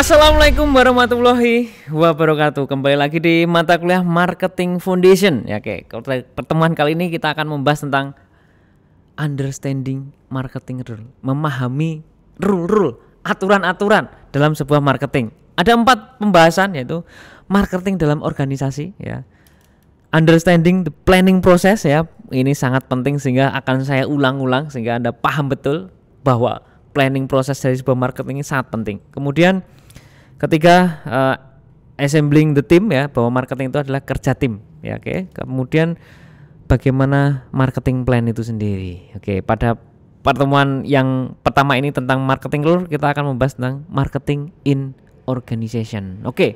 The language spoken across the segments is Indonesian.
Assalamualaikum warahmatullahi wabarakatuh. Kembali lagi di mata kuliah Marketing Foundation. Ya, oke. Pertemuan kali ini kita akan membahas tentang understanding marketing rule, memahami rule-rule, aturan-aturan dalam sebuah marketing. Ada empat pembahasan yaitu marketing dalam organisasi, ya. Understanding the planning process ya. Ini sangat penting sehingga akan saya ulang-ulang sehingga Anda paham betul bahwa planning proses dari sebuah marketing ini sangat penting. Kemudian Ketiga, uh, assembling the team ya, bahwa marketing itu adalah kerja tim ya, oke. Okay. Kemudian bagaimana marketing plan itu sendiri. Oke, okay. pada pertemuan yang pertama ini tentang marketing lur, kita akan membahas tentang marketing in organization. Oke. Okay.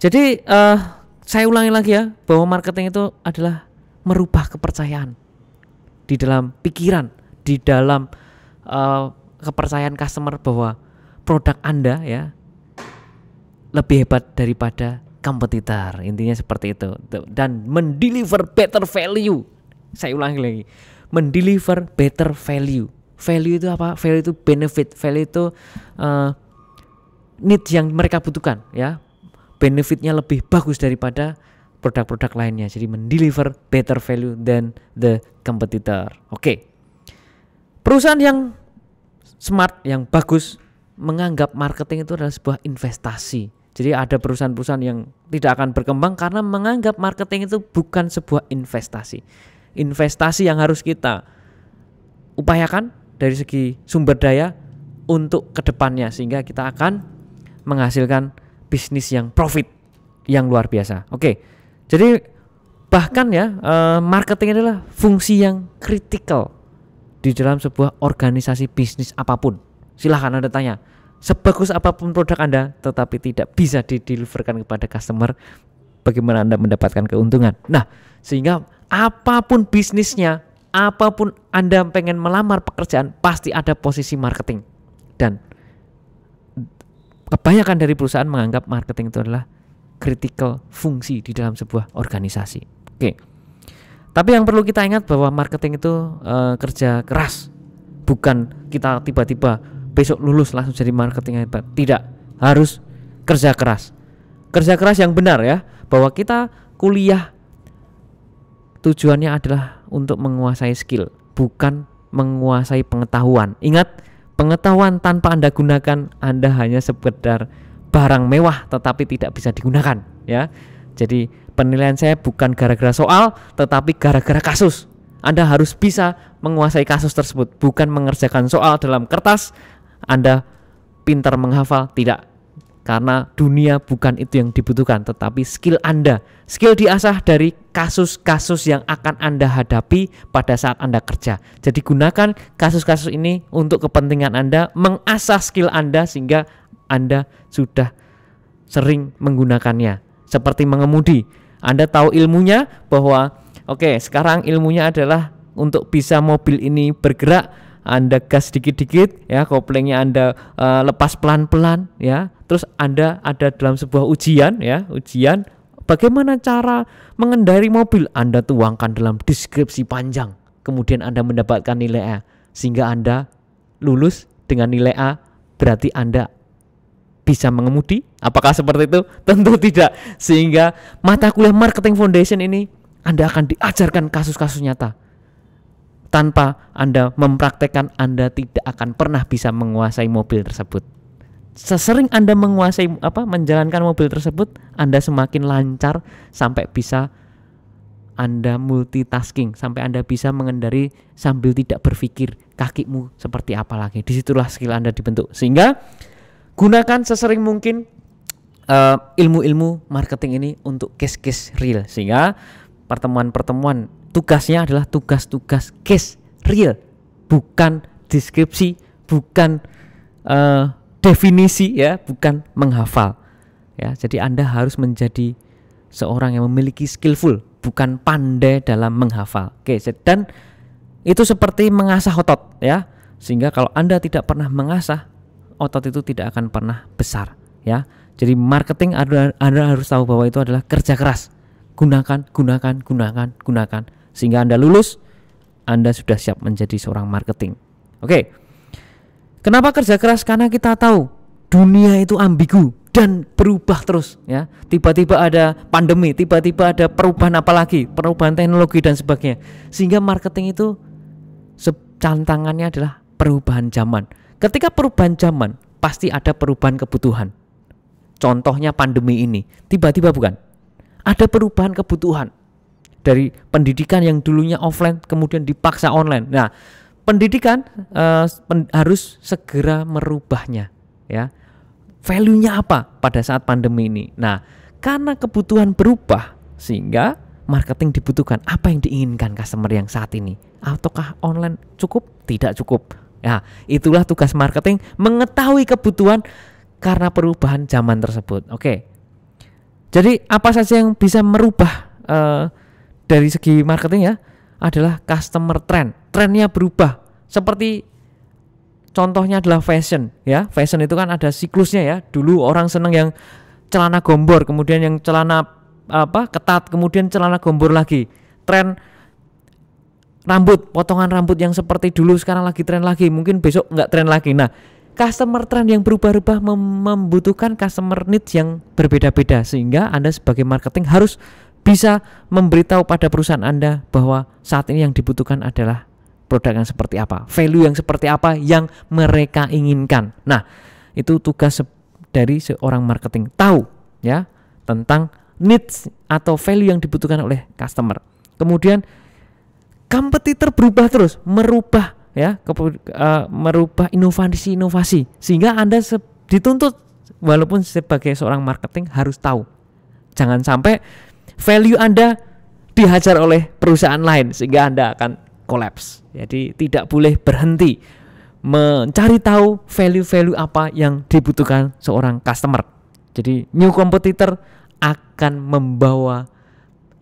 Jadi uh, saya ulangi lagi ya bahwa marketing itu adalah merubah kepercayaan di dalam pikiran, di dalam uh, kepercayaan customer bahwa produk Anda ya lebih hebat daripada kompetitor intinya seperti itu dan mendeliver better value saya ulangi lagi mendeliver better value value itu apa value itu benefit value itu uh, need yang mereka butuhkan ya benefitnya lebih bagus daripada produk-produk lainnya jadi mendeliver better value than the competitor oke okay. perusahaan yang smart yang bagus menganggap marketing itu adalah sebuah investasi jadi ada perusahaan-perusahaan yang tidak akan berkembang karena menganggap marketing itu bukan sebuah investasi. Investasi yang harus kita upayakan dari segi sumber daya untuk kedepannya sehingga kita akan menghasilkan bisnis yang profit yang luar biasa. Oke, jadi bahkan ya eh, marketing adalah fungsi yang kritikal di dalam sebuah organisasi bisnis apapun. Silahkan anda tanya sebagus apapun produk Anda tetapi tidak bisa dideliverkan kepada customer bagaimana Anda mendapatkan keuntungan. Nah, sehingga apapun bisnisnya, apapun Anda pengen melamar pekerjaan, pasti ada posisi marketing. Dan kebanyakan dari perusahaan menganggap marketing itu adalah critical fungsi di dalam sebuah organisasi. Oke. Tapi yang perlu kita ingat bahwa marketing itu uh, kerja keras. Bukan kita tiba-tiba besok lulus langsung jadi marketing hebat. Tidak, harus kerja keras. Kerja keras yang benar ya, bahwa kita kuliah tujuannya adalah untuk menguasai skill, bukan menguasai pengetahuan. Ingat, pengetahuan tanpa Anda gunakan, Anda hanya sekedar barang mewah tetapi tidak bisa digunakan, ya. Jadi penilaian saya bukan gara-gara soal tetapi gara-gara kasus. Anda harus bisa menguasai kasus tersebut, bukan mengerjakan soal dalam kertas anda pintar menghafal, tidak. Karena dunia bukan itu yang dibutuhkan, tetapi skill Anda. Skill diasah dari kasus-kasus yang akan Anda hadapi pada saat Anda kerja. Jadi gunakan kasus-kasus ini untuk kepentingan Anda, mengasah skill Anda sehingga Anda sudah sering menggunakannya. Seperti mengemudi, Anda tahu ilmunya bahwa oke, okay, sekarang ilmunya adalah untuk bisa mobil ini bergerak anda gas dikit-dikit ya, koplingnya Anda uh, lepas pelan-pelan ya. Terus Anda ada dalam sebuah ujian ya, ujian bagaimana cara mengendari mobil Anda tuangkan dalam deskripsi panjang. Kemudian Anda mendapatkan nilai A sehingga Anda lulus dengan nilai A berarti Anda bisa mengemudi? Apakah seperti itu? Tentu tidak. Sehingga mata kuliah Marketing Foundation ini Anda akan diajarkan kasus-kasus nyata tanpa Anda mempraktekkan Anda tidak akan pernah bisa menguasai mobil tersebut. Sesering Anda menguasai apa menjalankan mobil tersebut, Anda semakin lancar sampai bisa anda multitasking sampai Anda bisa mengendari sambil tidak berpikir kakimu seperti apa lagi. Disitulah skill Anda dibentuk. Sehingga gunakan sesering mungkin eh, ilmu-ilmu uh, ilmu -ilmu marketing ini untuk case-case real sehingga pertemuan-pertemuan tugasnya adalah tugas-tugas case real, bukan deskripsi, bukan uh, definisi ya, bukan menghafal. Ya, jadi Anda harus menjadi seorang yang memiliki skillful, bukan pandai dalam menghafal. Oke, dan itu seperti mengasah otot ya. Sehingga kalau Anda tidak pernah mengasah, otot itu tidak akan pernah besar ya. Jadi marketing Anda harus tahu bahwa itu adalah kerja keras. Gunakan, gunakan, gunakan, gunakan sehingga Anda lulus, Anda sudah siap menjadi seorang marketing. Oke. Kenapa kerja keras? Karena kita tahu dunia itu ambigu dan berubah terus ya. Tiba-tiba ada pandemi, tiba-tiba ada perubahan apalagi, perubahan teknologi dan sebagainya. Sehingga marketing itu tantangannya adalah perubahan zaman. Ketika perubahan zaman, pasti ada perubahan kebutuhan. Contohnya pandemi ini, tiba-tiba bukan? Ada perubahan kebutuhan dari pendidikan yang dulunya offline kemudian dipaksa online. Nah, pendidikan uh, pen, harus segera merubahnya, ya. Value-nya apa pada saat pandemi ini? Nah, karena kebutuhan berubah sehingga marketing dibutuhkan. Apa yang diinginkan customer yang saat ini? Ataukah online cukup? Tidak cukup. Ya, itulah tugas marketing mengetahui kebutuhan karena perubahan zaman tersebut. Oke. Jadi apa saja yang bisa merubah uh, dari segi marketing ya adalah customer trend. Trendnya berubah. Seperti contohnya adalah fashion ya. Fashion itu kan ada siklusnya ya. Dulu orang seneng yang celana gombor, kemudian yang celana apa ketat, kemudian celana gombor lagi. Trend rambut, potongan rambut yang seperti dulu sekarang lagi tren lagi, mungkin besok nggak tren lagi. Nah, customer trend yang berubah-ubah membutuhkan customer needs yang berbeda-beda sehingga Anda sebagai marketing harus bisa memberitahu pada perusahaan Anda bahwa saat ini yang dibutuhkan adalah produk yang seperti apa, value yang seperti apa yang mereka inginkan. Nah, itu tugas dari seorang marketing tahu ya tentang needs atau value yang dibutuhkan oleh customer. Kemudian kompetitor berubah terus, merubah ya, ke, uh, e, merubah inovasi-inovasi sehingga Anda dituntut walaupun sebagai seorang marketing harus tahu. Jangan sampai value Anda dihajar oleh perusahaan lain sehingga Anda akan collapse. Jadi tidak boleh berhenti mencari tahu value-value apa yang dibutuhkan seorang customer. Jadi new competitor akan membawa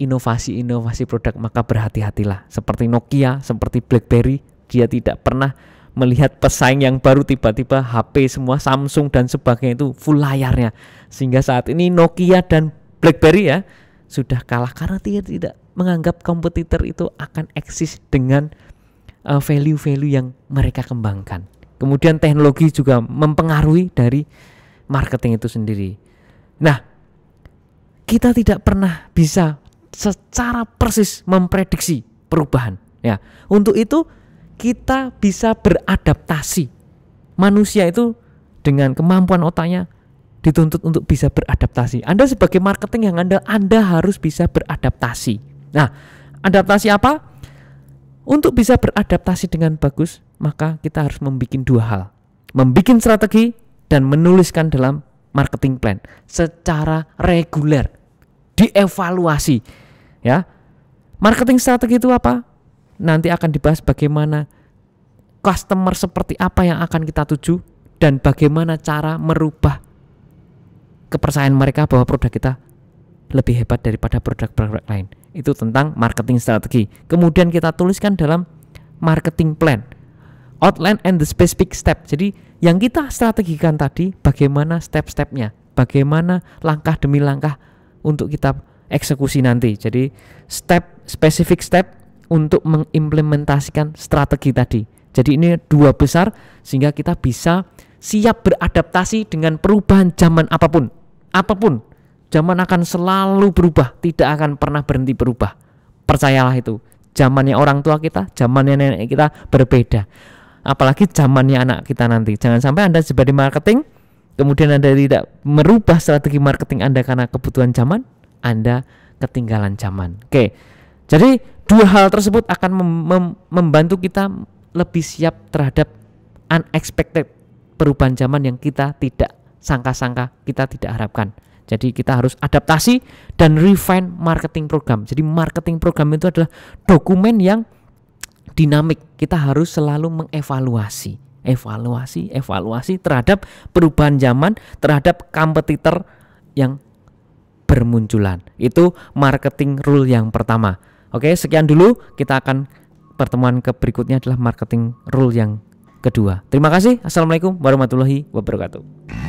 inovasi-inovasi produk maka berhati-hatilah seperti Nokia, seperti BlackBerry, dia tidak pernah melihat pesaing yang baru tiba-tiba HP semua Samsung dan sebagainya itu full layarnya sehingga saat ini Nokia dan BlackBerry ya sudah kalah karena dia tidak menganggap kompetitor itu akan eksis dengan eh, value-value yang mereka kembangkan. Kemudian teknologi juga mempengaruhi dari marketing itu sendiri. Nah, kita tidak pernah bisa secara persis memprediksi perubahan. Ya, untuk itu kita bisa beradaptasi. Manusia itu dengan kemampuan otaknya dituntut untuk bisa beradaptasi. Anda sebagai marketing yang Anda Anda harus bisa beradaptasi. Nah, adaptasi apa? Untuk bisa beradaptasi dengan bagus, maka kita harus membuat dua hal. Membuat strategi dan menuliskan dalam marketing plan secara reguler. Dievaluasi. Ya. Marketing strategi itu apa? Nanti akan dibahas bagaimana customer seperti apa yang akan kita tuju dan bagaimana cara merubah kepercayaan mereka bahwa produk kita lebih hebat daripada produk-produk lain. Itu tentang marketing strategi. Kemudian kita tuliskan dalam marketing plan. Outline and the specific step. Jadi yang kita strategikan tadi bagaimana step-stepnya, bagaimana langkah demi langkah untuk kita eksekusi nanti. Jadi step specific step untuk mengimplementasikan strategi tadi. Jadi ini dua besar sehingga kita bisa siap beradaptasi dengan perubahan zaman apapun. Apapun, zaman akan selalu berubah, tidak akan pernah berhenti berubah. Percayalah itu. Zamannya orang tua kita, zamannya nenek kita berbeda. Apalagi zamannya anak kita nanti. Jangan sampai Anda sebagai marketing, kemudian Anda tidak merubah strategi marketing Anda karena kebutuhan zaman, Anda ketinggalan zaman. Oke. Jadi dua hal tersebut akan mem mem membantu kita lebih siap terhadap unexpected perubahan zaman yang kita tidak sangka-sangka, kita tidak harapkan. Jadi kita harus adaptasi dan refine marketing program. Jadi marketing program itu adalah dokumen yang dinamik. Kita harus selalu mengevaluasi, evaluasi, evaluasi terhadap perubahan zaman, terhadap kompetitor yang bermunculan. Itu marketing rule yang pertama. Oke, sekian dulu. Kita akan pertemuan ke berikutnya adalah marketing rule yang kedua. Terima kasih. Assalamualaikum warahmatullahi wabarakatuh.